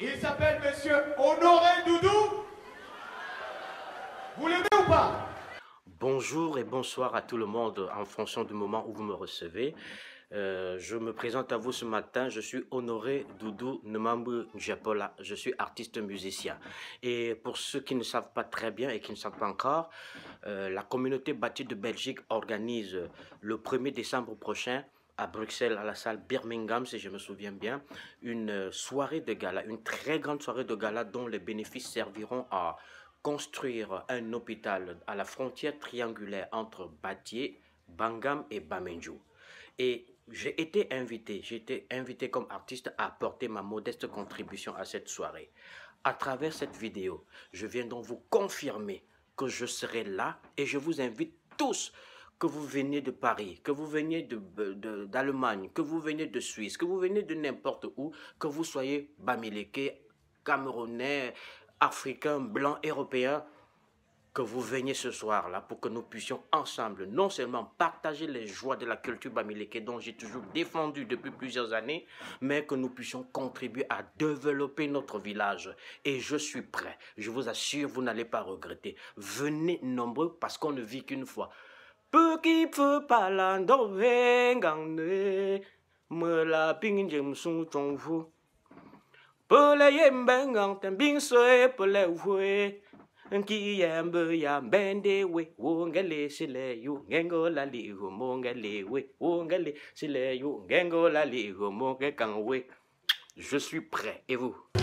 Il s'appelle monsieur Honoré Doudou. Vous l'aimez ou pas Bonjour et bonsoir à tout le monde en fonction du moment où vous me recevez. Euh, je me présente à vous ce matin. Je suis Honoré Doudou Nemambu Njapola. Je suis artiste musicien. Et pour ceux qui ne savent pas très bien et qui ne savent pas encore, euh, la communauté bâtie de Belgique organise le 1er décembre prochain à Bruxelles, à la salle Birmingham, si je me souviens bien, une euh, soirée de gala, une très grande soirée de gala dont les bénéfices serviront à construire un hôpital à la frontière triangulaire entre Batier, Bangam et Bamenjou. Et j'ai été invité, j'ai été invité comme artiste à apporter ma modeste contribution à cette soirée. À travers cette vidéo, je viens donc vous confirmer que je serai là et je vous invite tous que vous venez de Paris, que vous venez d'Allemagne, de, d'Allemagne, que vous venez de Suisse, que vous venez de n'importe où, que vous soyez Bamileke, Camerounais, Africain, Blanc, Européen, que vous veniez ce soir-là pour que nous puissions ensemble non seulement partager les joies de la culture bamileke dont j'ai toujours défendu depuis plusieurs années, mais que nous puissions contribuer à développer notre village. Et je suis prêt, je vous assure, vous n'allez pas regretter. Venez nombreux parce qu'on ne vit qu'une fois. Puki pfu palan do he gang Me la ping jim sung chong fu. Pele yem ben gang ten bing sui pele wue. Nki yam ben de we. Wo ngele sile la li hu mo ngele we. Wo ngele sile yu ngengo la li hu mo nge kang we. Je suis prêt et vous